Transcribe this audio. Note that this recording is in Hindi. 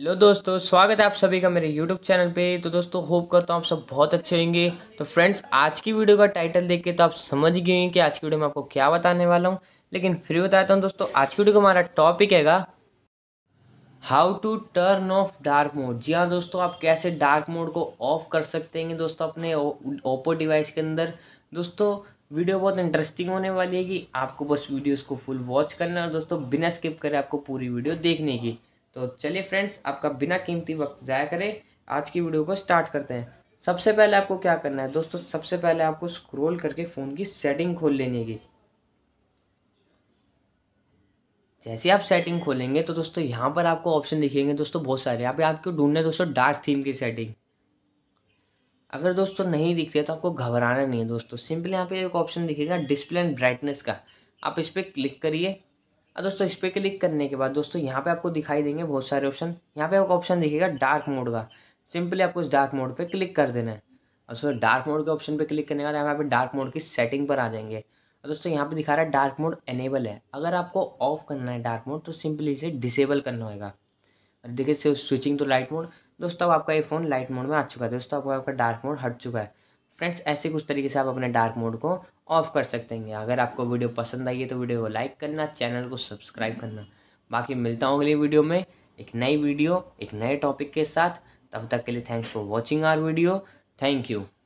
हेलो दोस्तों स्वागत है आप सभी का मेरे यूट्यूब चैनल पे तो दोस्तों होप करता हूँ आप सब बहुत अच्छे होंगे तो फ्रेंड्स आज की वीडियो का टाइटल देख के तो आप समझ गए हैं कि आज की वीडियो में आपको क्या बताने वाला हूँ लेकिन फिर बताता हूँ दोस्तों आज की वीडियो का हमारा टॉपिक हैगा how to turn off dark mode जी हाँ दोस्तों आप कैसे डार्क मोड को ऑफ कर सकते हैं दोस्तों अपने ओप्पो डिवाइस के अंदर दोस्तों वीडियो बहुत इंटरेस्टिंग होने वाली है कि आपको बस वीडियोस को फुल वॉच करना है और दोस्तों बिना स्किप करे आपको पूरी वीडियो देखने की तो चलिए फ्रेंड्स आपका बिना कीमती वक्त ज़ाया करें आज की वीडियो को स्टार्ट करते हैं सबसे पहले आपको क्या करना है दोस्तों सबसे पहले आपको स्क्रॉल करके फ़ोन की सेटिंग खोल लेनी होगी जैसे आप सेटिंग खोलेंगे तो दोस्तों यहाँ पर आपको ऑप्शन दिखेंगे दोस्तों बहुत सारे यहाँ पे आपको ढूंढने दोस्तों डार्क थीम की सेटिंग अगर दोस्तों नहीं दिखते है तो आपको घबराना नहीं है दोस्तों सिंपली यहाँ पे एक ऑप्शन दिखेगा डिस्प्ले एंड ब्राइटनेस का आप इस पर क्लिक करिए और दोस्तों इस पर क्लिक करने के बाद दोस्तों यहाँ पे आपको दिखाई देंगे बहुत सारे ऑप्शन यहाँ पे आपको ऑप्शन दिखेगा डार्क मोड का सिंपली आपको इस डार्क मोड पे क्लिक कर देना है और दोस्तों डार्क मोड के ऑप्शन पे क्लिक करने के बाद यहाँ पे डार्क मोड की सेटिंग पर आ जाएंगे और दोस्तों यहाँ पे दिखा रहा है डार्क मोड एनेबल है अगर आपको ऑफ करना है डार्क मोड तो सिंपली इसे डिसेबल करना होगा और देखिए स्विचिंग टू लाइट मोड दोस्तों अब आपका ये फ़ोन लाइट मोड में आ चुका है दोस्तों आपका डार्क मोड हट चुका है फ्रेंड्स ऐसे कुछ तरीके से आप अपने डार्क मोड को ऑफ कर सकते हैं अगर आपको वीडियो पसंद आई है तो वीडियो को लाइक करना चैनल को सब्सक्राइब करना बाकी मिलता हूँ अगली वीडियो में एक नई वीडियो एक नए टॉपिक के साथ तब तक के लिए thanks for watching our video thank you